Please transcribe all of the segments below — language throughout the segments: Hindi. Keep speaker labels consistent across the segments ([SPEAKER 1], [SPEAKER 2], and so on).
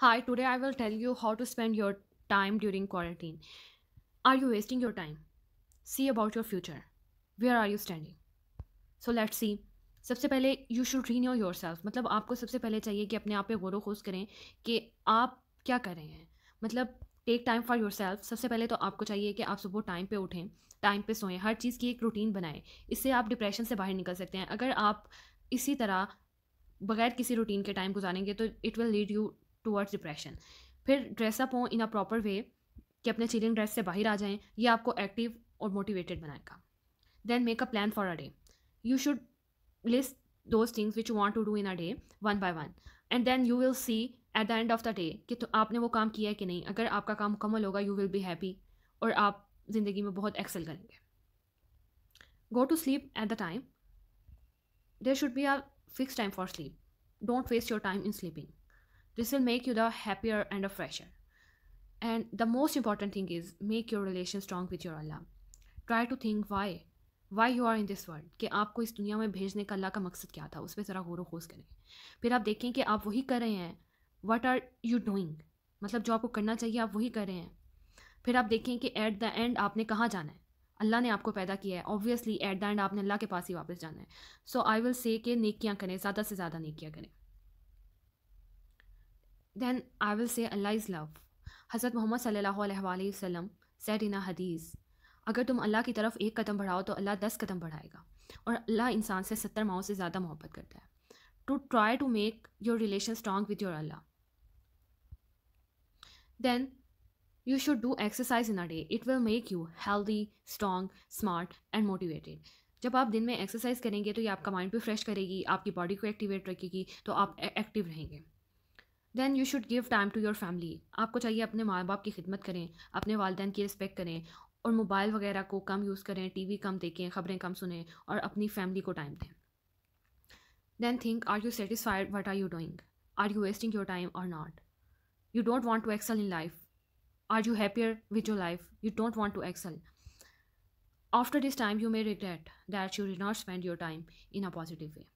[SPEAKER 1] Hi, today I will tell you how to spend your time during quarantine. Are you wasting your time? See about your future. Where are you standing? So let's see. सबसे पहले you should rein yourself मतलब आपको सबसे पहले चाहिए कि अपने आप पे गौर खोज करें कि आप क्या कर रहे हैं मतलब take time for yourself सबसे पहले तो आपको चाहिए कि आप सुबह टाइम पे उठें टाइम पे सोएं हर चीज़ की एक रूटीन बनाएं इससे आप डिप्रेशन से बाहर निकल सकते हैं अगर आप इसी तरह बगैर किसी रूटीन के टाइम गुजारेंगे तो it will lead you towards depression फिर ड्रेसअप हो इन अ प्रॉपर वे कि अपने चिलिंग ड्रेस से बाहर आ जाएं ये आपको एक्टिव और मोटिवेटेड बनाएगा then make a plan for a day you should list those things which you want to do in a day one by one and then you will see at the end of the day कि तो आपने वो काम किया है कि नहीं अगर आपका काम मुकम्मल होगा यू विल बी हैप्पी और आप ज़िंदगी में बहुत एक्सेल करेंगे go to sleep at the time there should be are fix time for sleep don't waste your time in sleeping This will make you the happier and a fresher. And the most important thing is make your relation strong with your Allah. Try to think why. Why you are in this world कि आपको इस दुनिया में भेजने का अल्लाह का मकसद क्या था उस पर ज़रा गौर खोज करें फिर आप देखें कि आप वही कर रहे हैं वाट आर यू डूइंग मतलब जो आपको करना चाहिए आप वही कर रहे हैं फिर आप देखें कि एट द एंड आपने कहाँ जाना है अल्लाह ने आपको पैदा किया है ऑब्वियसली एट द एंड आपने अल्लाह के पास ही वापस जाना है सो आई विल से कि नेकियाँ करें ज़्यादा से ज़्यादा नेकियाँ करें Then I will say Allah is love. हज़रत मोहम्मद सल्लल्लाहु अलैहि वसल्लम सेड इन हदीस अगर तुम अल्लाह की तरफ एक कदम बढ़ाओ तो अल्लाह दस कदम बढ़ाएगा और अल्लाह इंसान से सत्तर माओ से ज़्यादा मोहब्बत करता है to try to make your relation strong with your Allah then you should do exercise in a day it will make you healthy strong smart and motivated जब आप दिन में एक्सरसाइज करेंगे तो ये आपका माइंड भी फ्रेश करेगी आपकी बॉडी को एक्टिवेट रखेगी तो आप एक्टिव रहेंगे then you should give time to your family आपको चाहिए अपने माँ बाप की खिदमत करें अपने वालदेन की रिस्पेक्ट करें और मोबाइल वगैरह को कम यूज़ करें टीवी कम देखें ख़बरें कम सुनें और अपनी फैमिली को टाइम दें then think are you satisfied what are you doing are you wasting your time और not you don't want to excel in life are you happier with your life you don't want to excel after this time you may regret that you did not spend your time in a positive way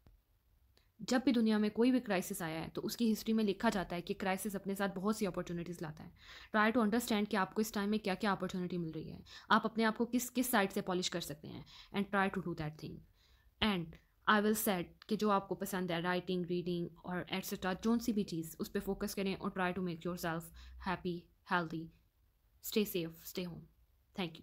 [SPEAKER 1] जब भी दुनिया में कोई भी क्राइसिस आया है तो उसकी हिस्ट्री में लिखा जाता है कि क्राइसिस अपने साथ बहुत सी अपॉर्चुनिटीज़ लाता है ट्राई टू अंडरस्टैंड कि आपको इस टाइम में क्या क्या अपॉर्चुनिटी मिल रही है आप अपने आप को किस किस साइड से पॉलिश कर सकते हैं and try to do that thing and I will set कि जो आपको पसंद है राइटिंग रीडिंग और एट्सेट्रा जो सी भी चीज़ उस पर फोकस करें और try to make yourself happy healthy stay safe stay home thank you